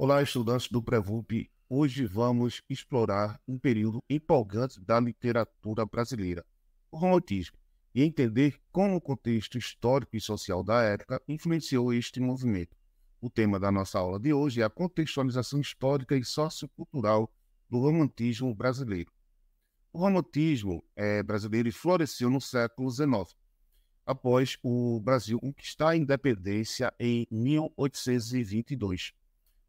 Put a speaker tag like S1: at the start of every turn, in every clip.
S1: Olá, estudantes do Prevump. Hoje vamos explorar um período empolgante da literatura brasileira, o romantismo, e entender como o contexto histórico e social da época influenciou este movimento. O tema da nossa aula de hoje é a contextualização histórica e sociocultural do romantismo brasileiro. O romantismo é, brasileiro floresceu no século XIX, após o Brasil conquistar a independência em 1822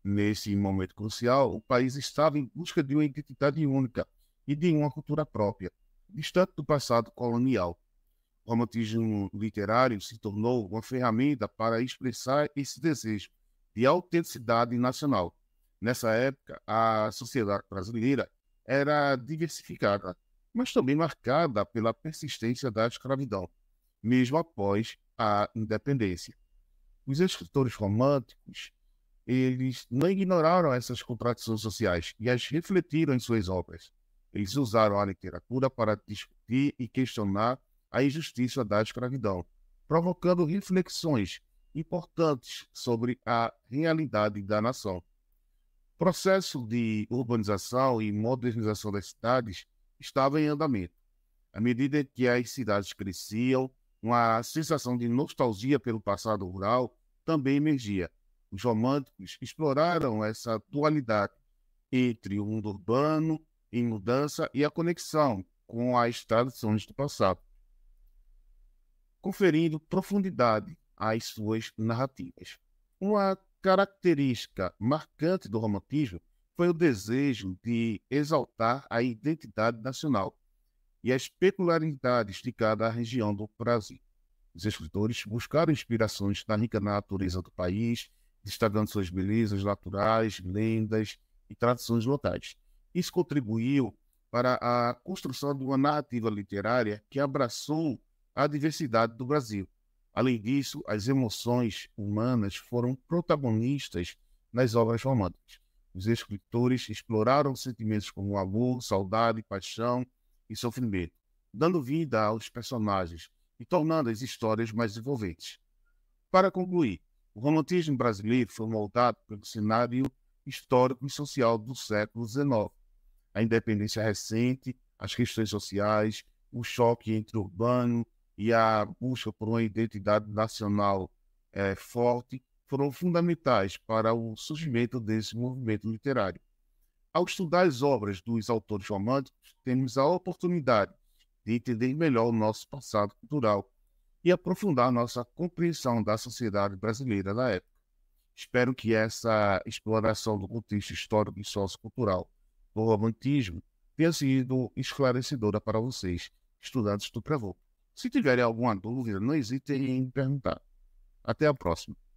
S1: Nesse momento crucial, o país estava em busca de uma identidade única e de uma cultura própria, distante do passado colonial. O romantismo literário se tornou uma ferramenta para expressar esse desejo de autenticidade nacional. Nessa época, a sociedade brasileira era diversificada, mas também marcada pela persistência da escravidão, mesmo após a independência. Os escritores românticos eles não ignoraram essas contradições sociais e as refletiram em suas obras. Eles usaram a literatura para discutir e questionar a injustiça da escravidão, provocando reflexões importantes sobre a realidade da nação. O processo de urbanização e modernização das cidades estava em andamento. À medida que as cidades cresciam, uma sensação de nostalgia pelo passado rural também emergia, os românticos exploraram essa dualidade entre o mundo urbano em mudança e a conexão com as tradições do passado, conferindo profundidade às suas narrativas. Uma característica marcante do romantismo foi o desejo de exaltar a identidade nacional e as peculiaridades de cada região do Brasil. Os escritores buscaram inspirações na rica natureza do país, destacando suas belezas naturais, lendas e tradições locais. Isso contribuiu para a construção de uma narrativa literária que abraçou a diversidade do Brasil. Além disso, as emoções humanas foram protagonistas nas obras românticas. Os escritores exploraram sentimentos como amor, saudade, paixão e sofrimento, dando vida aos personagens e tornando as histórias mais envolventes. Para concluir, o romantismo brasileiro foi moldado pelo cenário histórico e social do século XIX. A independência recente, as questões sociais, o choque entre o urbano e a busca por uma identidade nacional é, forte foram fundamentais para o surgimento desse movimento literário. Ao estudar as obras dos autores românticos, temos a oportunidade de entender melhor o nosso passado cultural e aprofundar nossa compreensão da sociedade brasileira da época. Espero que essa exploração do contexto histórico e sociocultural do romantismo tenha sido esclarecedora para vocês, estudantes do Prevô. Se tiverem alguma dúvida, não hesitem em perguntar. Até a próxima.